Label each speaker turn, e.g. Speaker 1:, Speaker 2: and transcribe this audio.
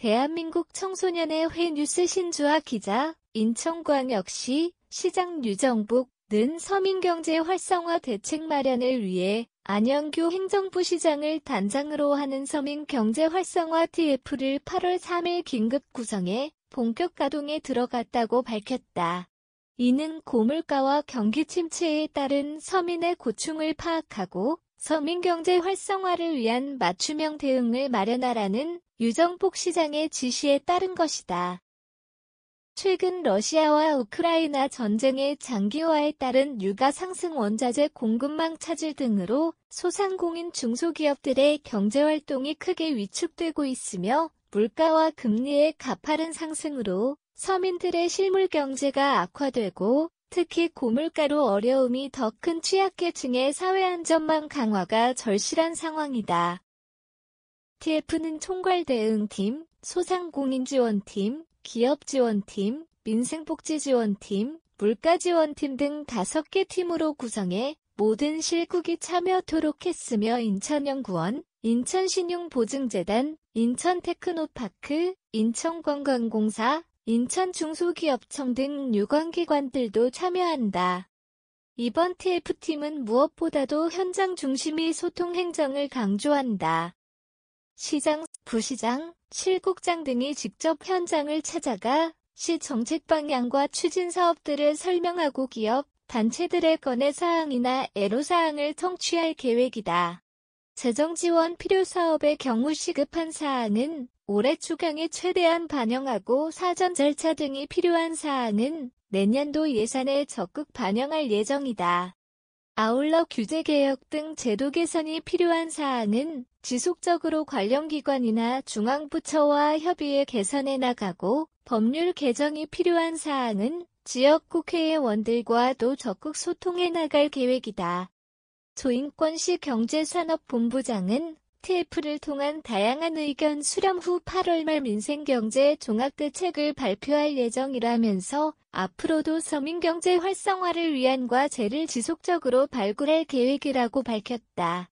Speaker 1: 대한민국 청소년의 회 뉴스 신주아 기자, 인천광역시 시장 유정복 는 서민경제 활성화 대책 마련을 위해 안영규 행정부 시장을 단장으로 하는 서민경제 활성화 TF를 8월 3일 긴급 구성해 본격 가동에 들어갔다고 밝혔다. 이는 고물가와 경기 침체에 따른 서민의 고충을 파악하고 서민 경제 활성화를 위한 맞춤형 대응을 마련하라는 유정복 시장의 지시에 따른 것이다. 최근 러시아와 우크라이나 전쟁의 장기화에 따른 유가 상승 원자재 공급망 차질 등으로 소상공인 중소기업들의 경제활동이 크게 위축되고 있으며 물가와 금리의 가파른 상승으로 서민들의 실물 경제가 악화되고 특히 고물가로 어려움이 더 큰 취약계층의 사회 안전망 강화가 절실한 상황이다. TF는 총괄 대응팀, 소상공인 지원팀, 기업 지원팀, 민생복지 지원팀, 물가 지원팀 등 5개 팀으로 구성해 모든 실국이 참여토록 했으며 인천연구원, 인천신용보증재단, 인천테크노파크, 인천관광공사, 인천 중소기업청 등 유관기관들도 참여한다. 이번 TF팀은 무엇보다도 현장 중심의 소통 행정을 강조한다. 시장, 부시장, 실국장 등이 직접 현장을 찾아가 시 정책 방향과 추진 사업들을 설명하고 기업, 단체들의 건의 사항이나 애로사항을 청취할 계획이다. 재정 지원 필요 사업의 경우 시급한 사항은 올해 추경에 최대한 반영하고 사전 절차 등이 필요한 사항은 내년도 예산에 적극 반영할 예정이다. 아울러 규제 개혁 등 제도 개선이 필요한 사항은 지속적으로 관련 기관이나 중앙부처와 협의해 개선해 나가고 법률 개정이 필요한 사항은 지역 국회의원들과도 적극 소통해 나갈 계획이다. 조인권 시 경제산업본부장은 TF를 통한 다양한 의견 수렴 후 8월 말 민생경제 종합대책을 발표할 예정이라면서 앞으로도 서민경제 활성화를 위한 과제를 지속적으로 발굴할 계획이라고 밝혔다.